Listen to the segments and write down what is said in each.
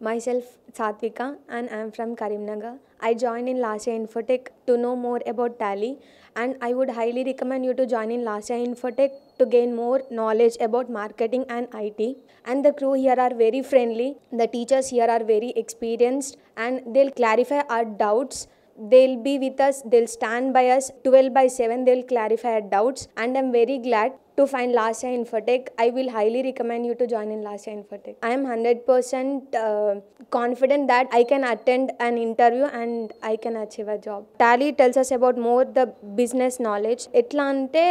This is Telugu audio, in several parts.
Myself, Satvika, and I am from Karimnagar. I joined in Lasha Infotech to know more about Tally, and I would highly recommend you to join in Lasha Infotech to gain more knowledge about marketing and IT. And the crew here are very friendly. The teachers here are very experienced, and they'll clarify our doubts they'll be with us they'll stand by us 12 by 7 they'll clarify our doubts and i'm very glad to find Lasya Infotech I will highly recommend you to join in last Lasya Infotech I'm hundred percent confident that I can attend an interview and I can achieve a job Tally tells us about more the business knowledge ఎట్లా అంటే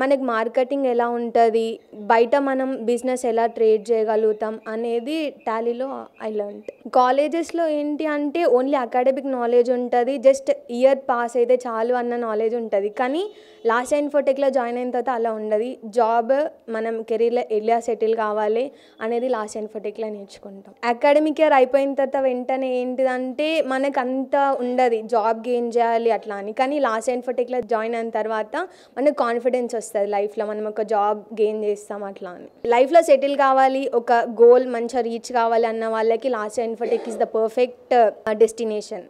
మనకి మార్కెటింగ్ ఎలా ఉంటుంది బయట మనం బిజినెస్ ఎలా ట్రేడ్ చేయగలుగుతాం అనేది టాలీలో ఐ లర్న్ట్ కాలేజెస్లో ఏంటి అంటే ఓన్లీ అకాడమిక్ నాలెడ్జ్ ఉంటుంది జస్ట్ ఇయర్ పాస్ అయితే చాలు అన్న నాలెడ్జ్ ఉంటుంది కానీ లాస్ట్ ఇన్ఫోటెక్లో జాయిన్ అయిన తర్వాత అలా ఉండదు జాబ్ మనం కెరీర్లో ఎలా సెటిల్ కావాలి అనేది లాస్ట్ ఇన్ఫోటెక్లో నేర్చుకుంటాం అకాడమిక్ ఇయర్ అయిపోయిన తర్వాత వెంటనే ఏంటిదంటే మనకు అంత ఉండదు జాబ్ గెయిన్ చేయాలి అట్లా అని కానీ లాస్ట్ ఇన్ఫోటెక్లో జాయిన్ అయిన తర్వాత మనకు కాన్ఫిడెన్స్ వస్తుంది వస్తుంది లైఫ్లో మనం ఒక జాబ్ గెయిన్ చేస్తాం అట్లా అని లైఫ్లో సెటిల్ కావాలి ఒక గోల్ మంచిగా రీచ్ కావాలి అన్న వాళ్ళకి last and is is the perfect destination